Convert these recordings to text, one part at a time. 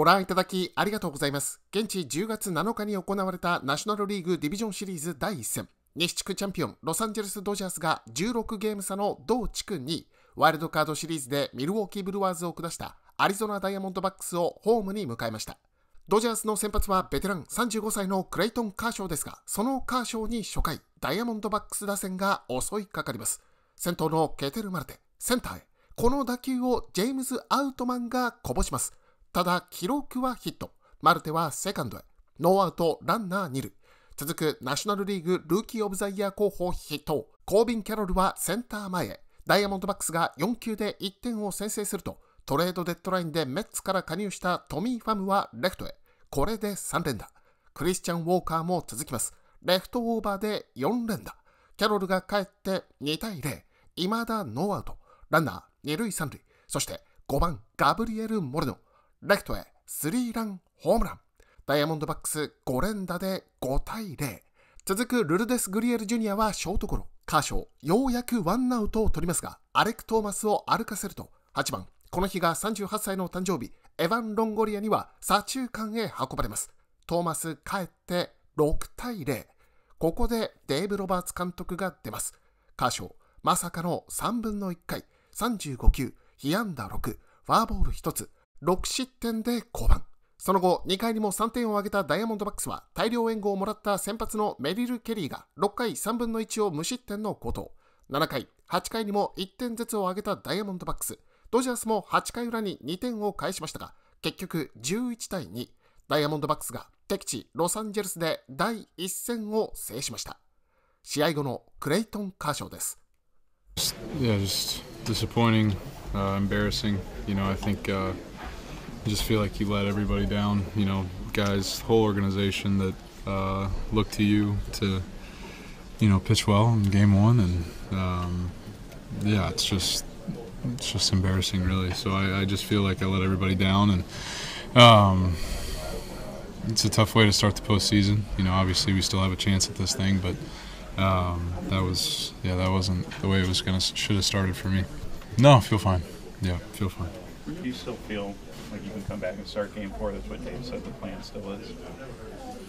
ご覧いただきありがとうございます。現地10月7日に行われたナショナルリーグディビジョンシリーズ第1戦、西地区チャンピオン、ロサンゼルス・ドジャースが16ゲーム差の同地区2位、ワイルドカードシリーズでミルウォーキー・ブルワーズを下したアリゾナ・ダイヤモンドバックスをホームに迎えました。ドジャースの先発はベテラン35歳のクレイトン・カーショーですが、そのカーショーに初回、ダイヤモンドバックス打線が襲いかかります。先頭のケテル・マルテ、センターへ、この打球をジェームズ・アウトマンがこぼします。ただ、記録はヒット。マルテはセカンドへ。ノーアウト、ランナー二塁。続くナショナルリーグルーキー・オブ・ザ・イヤー候補筆頭、コービン・キャロルはセンター前へ。ダイヤモンドバックスが4球で1点を先制すると、トレードデッドラインでメッツから加入したトミー・ファムはレフトへ。これで3連打。クリスチャン・ウォーカーも続きます。レフトオーバーで4連打。キャロルが帰って2対0。まだノーアウト。ランナー、2塁3塁。そして5番、ガブリエル・モレノ。レフトへスリーランホームラン。ダイヤモンドバックス5連打で5対0。続くルルデス・グリエル・ジュニアはショートゴロ。カーショー、ようやくワンアウトを取りますが、アレク・トーマスを歩かせると、8番、この日が38歳の誕生日、エヴァン・ロンゴリアには左中間へ運ばれます。トーマス帰って6対0。ここでデーブ・ロバーツ監督が出ます。カーショー、まさかの3分の1回、35球、被安打6、フォアボール1つ、6失点で降板。その後、2回にも3点を挙げたダイヤモンドバックスは、大量援護をもらった先発のメリル・ケリーが6回3分の1を無失点の後藤7回、8回にも1点ずつを挙げたダイヤモンドバックス。ドジャースも8回裏に2点を返しましたが、結局11対2。ダイヤモンドバックスが敵地ロサンゼルスで第1戦を制しました。試合後のクレイトン・カーショーです。Yeah, just feel like you let everybody down. You know, guys, whole organization that uh, looked to you to, you know, pitch well in game one, and um, yeah, it's just it's just embarrassing, really. So I, I just feel like I let everybody down, and um, it's a tough way to start the postseason. You know, obviously we still have a chance at this thing, but. Um, that was yeah that wasn't the way it was gonna should have started for me no feel fine yeah feel fine do you still feel like you can come back and start game four? That's what Dave said the plan still is.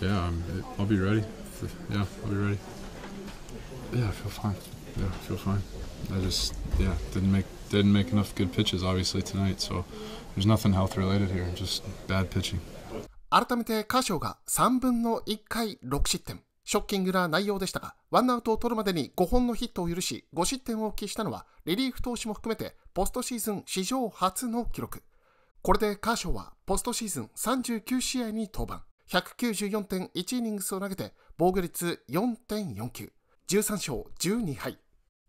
Yeah, I'm, I'll be ready. Yeah, I'll be ready. Yeah, I feel fine. Yeah, I feel fine. I just yeah didn't make didn't make enough good pitches obviously tonight. So there's nothing health related here. Just bad pitching. 改めてカーショーが3分の1回6失点。ショッキングな内容でしたが、ワンアウトを取るまでに5本のヒットを許し、5失点を喫したのは、リリーフ投手も含めて、ポストシーズン史上初の記録。これでカーショーは、ポストシーズン39試合に登板、194.1イニングスを投げて、防御率4.49、13勝12敗、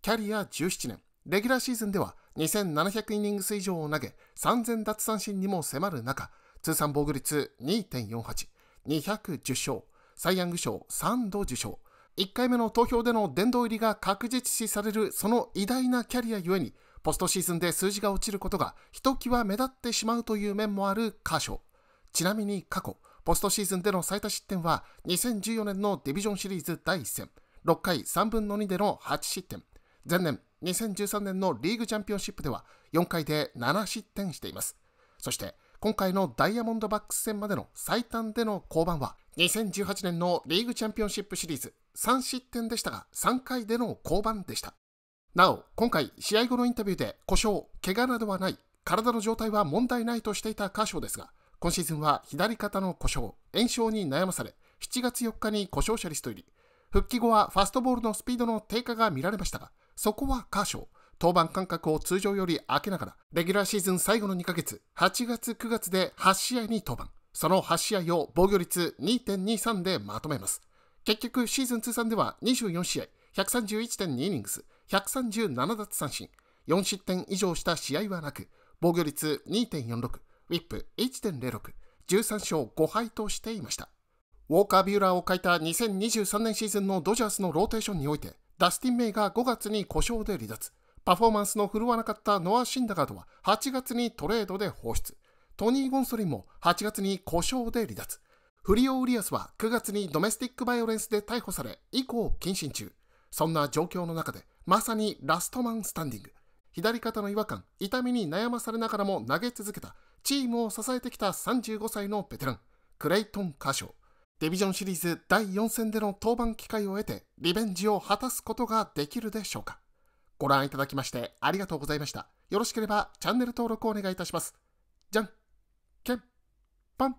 キャリア17年、レギュラーシーズンでは2700イニングス以上を投げ、3000奪三振にも迫る中、通算防御率2.48、210勝、サイ・ヤング賞3度受賞。1回目の投票での殿堂入りが確実視されるその偉大なキャリアゆえに、ポストシーズンで数字が落ちることがひときわ目立ってしまうという面もあるカーショー。ちなみに過去、ポストシーズンでの最多失点は2014年のディビジョンシリーズ第1戦、6回3分の2での8失点。前年、2013年のリーグチャンピオンシップでは4回で7失点しています。そして、今回のダイヤモンドバックス戦までの最短での降板は、2018年のリーグチャンピオンシップシリーズ3失点でしたが、3回での降板でした。なお、今回、試合後のインタビューで故障、怪我などはない、体の状態は問題ないとしていたカーショーですが、今シーズンは左肩の故障、炎症に悩まされ、7月4日に故障者リスト入り、復帰後はファストボールのスピードの低下が見られましたが、そこはカーショー。登板間隔を通常より空けながら、レギュラーシーズン最後の2ヶ月、8月9月で8試合に登板。その8試合を防御率2.23でまとめます。結局、シーズン通算では24試合、131.2イニングス、137奪三振、4失点以上した試合はなく、防御率2.46、ウィップ1.06、13勝5敗としていました。ウォーカー・ビューラーを欠いた2023年シーズンのドジャースのローテーションにおいて、ダスティン・メイが5月に故障で離脱。パフォーマンスの振るわなかったノア・シンダガードは8月にトレードで放出。トニー・ゴンソリンも8月に故障で離脱。フリオ・ウリアスは9月にドメスティックバイオレンスで逮捕され、以降謹慎中。そんな状況の中で、まさにラストマンスタンディング。左肩の違和感、痛みに悩まされながらも投げ続けた、チームを支えてきた35歳のベテラン、クレイトン・カショー。デビジョンシリーズ第4戦での登板機会を得て、リベンジを果たすことができるでしょうか。ご覧いただきましてありがとうございました。よろしければチャンネル登録をお願いいたします。じゃん、けん、ぱん。